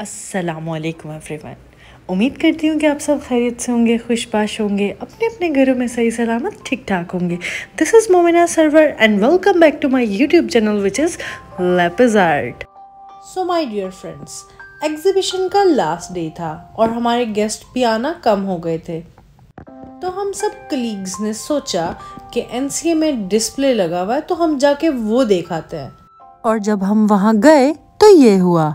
असलकम एवरीवन उम्मीद करती हूँ कि आप सब खैरियत से होंगे खुशबाश होंगे अपने अपने घरों में सही सलामत ठीक ठाक होंगे this is Momina Sarwar and welcome back to my YouTube channel which is लेपज art so my dear friends exhibition का लास्ट डे था और हमारे गेस्ट भी आना कम हो गए थे तो हम सब कलीग्स ने सोचा कि एन में डिस्प्ले लगा हुआ है तो हम जाके वो देखाते हैं और जब हम वहाँ गए तो ये हुआ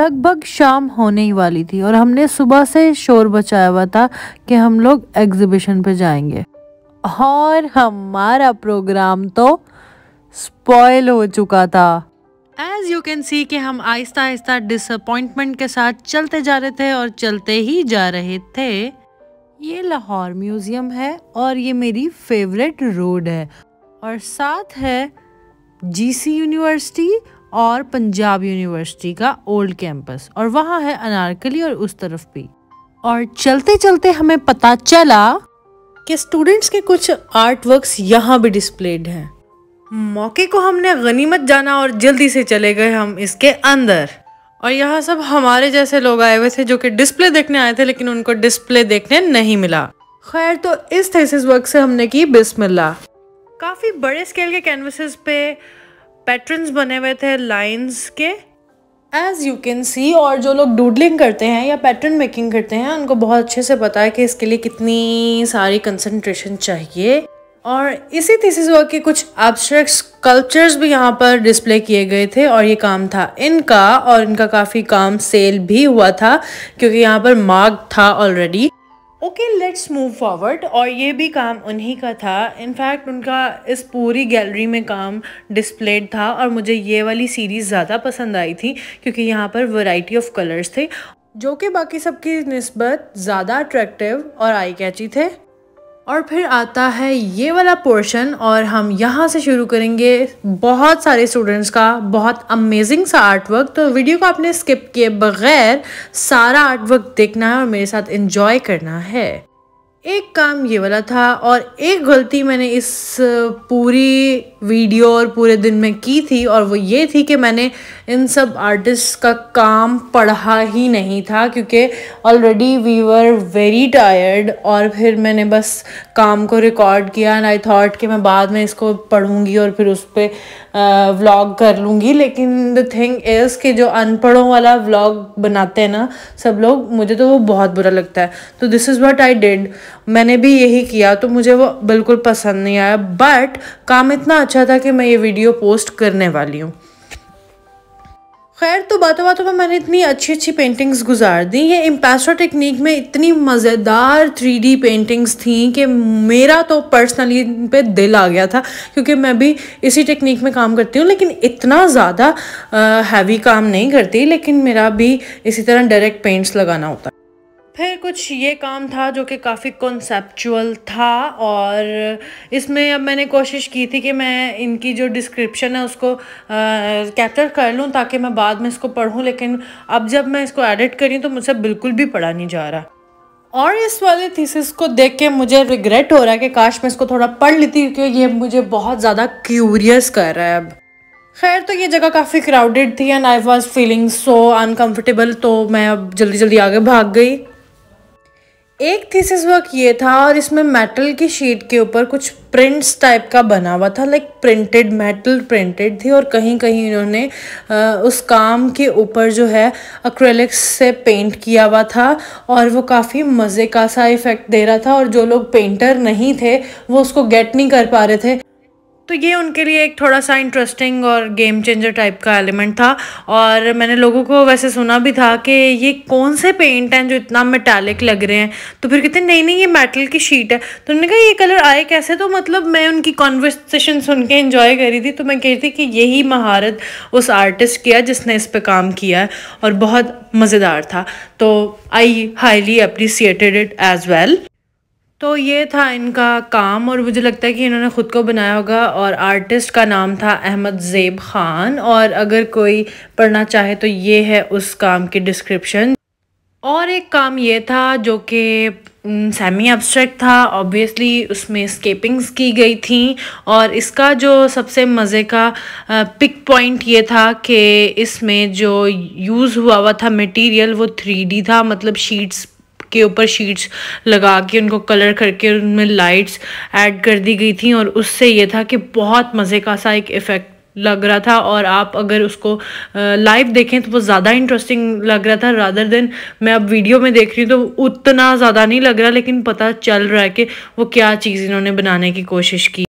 लगभग शाम होने ही वाली थी और हमने सुबह से शोर बचाया हुआ था कि हम लोग एग्जिबिशन पे जाएंगे और हमारा प्रोग्राम तो स्पॉयल हो चुका था एज़ यू कैन सी कि हम आहिस्ता आहिस्ता डिसअपॉइंटमेंट के साथ चलते जा रहे थे और चलते ही जा रहे थे ये लाहौर म्यूज़ियम है और ये मेरी फेवरेट रोड है और साथ है जीसी यूनिवर्सिटी और पंजाब यूनिवर्सिटी का ओल्ड कैंपस और वहाँ है अनारकली और उस तरफ भी और चलते चलते हमें पता चला कि स्टूडेंट्स के कुछ आर्ट वर्क्स यहाँ भी डिस्प्लेड हैं मौके को हमने गनीमत जाना और जल्दी से चले गए हम इसके अंदर और यहाँ सब हमारे जैसे लोग आए हुए थे जो कि डिस्प्ले देखने आए थे लेकिन उनको डिस्प्ले देखने नहीं मिला खैर तो इस थेसिस वर्क से हमने की बिस्मिल्ला काफ़ी बड़े स्केल के कैनवसेस पे पैटर्न्स बने हुए थे लाइंस के एज़ यू कैन सी और जो लोग डूडलिंग करते हैं या पैटर्न मेकिंग करते हैं उनको बहुत अच्छे से पता है कि इसके लिए कितनी सारी कंसनट्रेशन चाहिए और इसी थीसिस वर्क के कुछ एब्स्ट्रैक्ट स्कल्पचर्स भी यहाँ पर डिस्प्ले किए गए थे और ये काम था इनका और इनका काफ़ी काम सेल भी हुआ था क्योंकि यहाँ पर मार्ग था already okay let's move forward और ये भी काम उन्हीं का था इनफैक्ट उनका इस पूरी गैलरी में काम डिस्प्लेड था और मुझे ये वाली सीरीज़ ज़्यादा पसंद आई थी क्योंकि यहाँ पर वैरायटी ऑफ कलर्स थे जो कि बाकी सबकी नस्बत ज़्यादा अट्रैक्टिव और आई कैची थे और फिर आता है ये वाला पोर्शन और हम यहाँ से शुरू करेंगे बहुत सारे स्टूडेंट्स का बहुत अमेजिंग सा आर्ट वर्क तो वीडियो को आपने स्किप किए बगैर सारा आर्ट वर्क देखना है और मेरे साथ इन्जॉय करना है एक काम ये वाला था और एक गलती मैंने इस पूरी वीडियो और पूरे दिन में की थी और वो ये थी कि मैंने इन सब आर्टिस्ट का काम पढ़ा ही नहीं था क्योंकि already we were very tired और फिर मैंने बस काम को रिकॉर्ड किया एंड आई थॉट कि मैं बाद में इसको पढ़ूँगी और फिर उस पर व्लॉग कर लूँगी लेकिन द थिंग इज़ कि जो अनपढ़ों वाला व्लॉग बनाते हैं ना सब लोग मुझे तो वो बहुत बुरा लगता है तो this is what I did मैंने भी यही किया तो मुझे वो बिल्कुल पसंद नहीं आया बट काम इतना अच्छा था कि मैं ये वीडियो पोस्ट करने वाली हूँ खैर तो बातों बातों में मैंने इतनी अच्छी अच्छी पेंटिंग्स गुजार दी ये इम्पैसो टेक्निक में इतनी मज़ेदार थ्री पेंटिंग्स थी कि मेरा तो पर्सनली इन पर दिल आ गया था क्योंकि मैं भी इसी टेक्निक में काम करती हूँ लेकिन इतना ज़्यादा हैवी काम नहीं करती लेकिन मेरा भी इसी तरह डायरेक्ट पेंट्स लगाना होता है फिर कुछ ये काम था जो कि काफ़ी कॉन्सेपचुअल था और इसमें अब मैंने कोशिश की थी कि मैं इनकी जो डिस्क्रिप्शन है उसको कैप्चर कर लूँ ताकि मैं बाद में इसको पढ़ूँ लेकिन अब जब मैं इसको एडिट करी तो मुझसे बिल्कुल भी पढ़ा नहीं जा रहा और इस वाले थीसिस को देख के मुझे रिग्रेट हो रहा है कि काश मैं इसको थोड़ा पढ़ लेती क्योंकि ये मुझे बहुत ज़्यादा क्यूरियस कर रहा है अब खैर तो ये जगह काफ़ी क्राउडेड थी and I was feeling so uncomfortable तो मैं अब जल्दी जल्दी आगे भाग गई एक थीसिस वर्क ये था और इसमें मेटल की शीट के ऊपर कुछ प्रिंट्स टाइप का बना हुआ था लाइक प्रिंटेड मेटल प्रिंटेड थी और कहीं कहीं इन्होंने उस काम के ऊपर जो है अक्रेलिक्स से पेंट किया हुआ था और वो काफ़ी मज़े का सा इफ़ेक्ट दे रहा था और जो लोग पेंटर नहीं थे वो उसको गेट नहीं कर पा रहे थे तो ये उनके लिए एक थोड़ा सा इंटरेस्टिंग और गेम चेंजर टाइप का एलिमेंट था और मैंने लोगों को वैसे सुना भी था कि ये कौन से पेंट हैं जो इतना मेटालिक लग रहे हैं तो फिर कहते नहीं नहीं ये मेटल की शीट है तो उन्होंने कहा ये कलर आए कैसे तो मतलब मैं उनकी कॉन्वर्सेशन सुन के इन्जॉय करी थी तो मैं कह रही थी कि यही महारत उस आर्टिस्ट की है जिसने इस पर काम किया है और बहुत मज़ेदार था तो I highly appreciated it as well तो ये था इनका काम और मुझे लगता है कि इन्होंने ख़ुद को बनाया होगा और आर्टिस्ट का नाम था अहमद ज़ेब ख़ान और अगर कोई पढ़ना चाहे तो ये है उस काम की डिस्क्रिप्शन और एक काम ये था जो कि सेमी एब्स्ट्रैक्ट था ऑब्वियसली उसमें स्केपिंग्स की गई थी और इसका जो सबसे मज़े का पिक पॉइंट ये था कि इसमें जो यूज़ हुआ हुआ था मटेरियल वो थ्री था मतलब शीट्स के ऊपर शीट्स लगा के उनको कलर करके उनमें लाइट्स ऐड कर दी गई थी और उससे ये था कि बहुत मज़े का सा एक इफ़ेक्ट लग रहा था और आप अगर उसको लाइव देखें तो वो ज़्यादा इंटरेस्टिंग लग रहा था रादर देन मैं अब वीडियो में देख रही हूँ तो उतना ज़्यादा नहीं लग रहा लेकिन पता चल रहा है कि वो क्या चीज़ इन्होंने बनाने की कोशिश की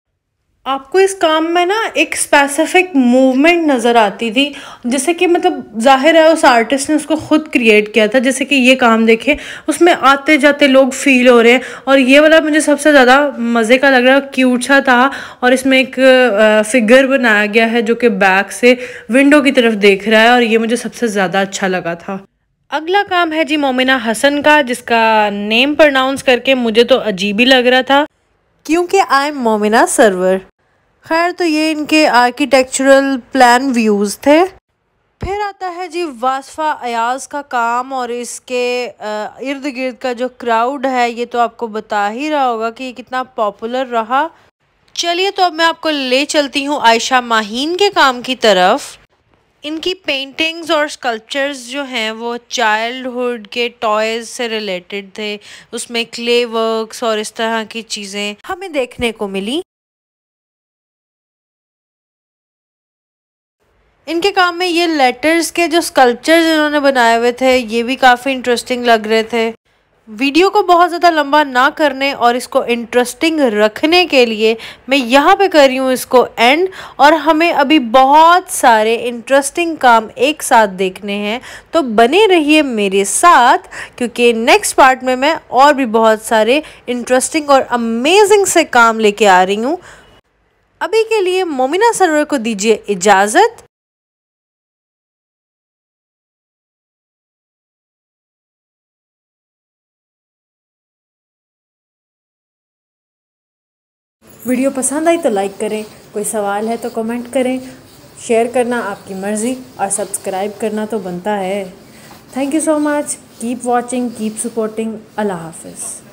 आपको इस काम में ना एक स्पेसिफिक मूवमेंट नज़र आती थी जैसे कि मतलब जाहिर है उस आर्टिस्ट ने उसको ख़ुद क्रिएट किया था जैसे कि ये काम देखे उसमें आते जाते लोग फील हो रहे हैं और ये वाला मुझे सबसे ज़्यादा मज़े का लग रहा क्यूट सा था और इसमें एक फिगर बनाया गया है जो कि बैक से विंडो की तरफ देख रहा है और ये मुझे सबसे ज़्यादा अच्छा लगा था अगला काम है जी मोमिना हसन का जिसका नेम प्रनाउंस करके मुझे तो अजीब ही लग रहा था क्योंकि आई एम मोमिना सरवर खैर तो ये इनके आर्किटेक्चरल प्लान व्यूज़ थे फिर आता है जी वासफ़ा अयाज का काम और इसके इर्द गिर्द का जो क्राउड है ये तो आपको बता ही रहा होगा कि ये कितना पॉपुलर रहा चलिए तो अब मैं आपको ले चलती हूँ आयशा माहीन के काम की तरफ इनकी पेंटिंग्स और स्कल्पचर्स जो हैं वो चाइल्डहुड के टॉयज़ से रिलेटेड थे उसमें क्ले वर्क्स और इस तरह की चीज़ें हमें देखने को मिली इनके काम में ये लेटर्स के जो स्कल्पचर्स इन्होंने बनाए हुए थे ये भी काफ़ी इंटरेस्टिंग लग रहे थे वीडियो को बहुत ज़्यादा लंबा ना करने और इसको इंटरेस्टिंग रखने के लिए मैं यहाँ पे कर रही हूँ इसको एंड और हमें अभी बहुत सारे इंटरेस्टिंग काम एक साथ देखने हैं तो बने रहिए मेरे साथ क्योंकि नेक्स्ट पार्ट में मैं और भी बहुत सारे इंटरेस्टिंग और अमेजिंग से काम लेके आ रही हूँ अभी के लिए मोमिना सरवर को दीजिए इजाज़त वीडियो पसंद आई तो लाइक करें कोई सवाल है तो कमेंट करें शेयर करना आपकी मर्ज़ी और सब्सक्राइब करना तो बनता है thank you so much keep watching keep supporting अल्लाह हाफिज़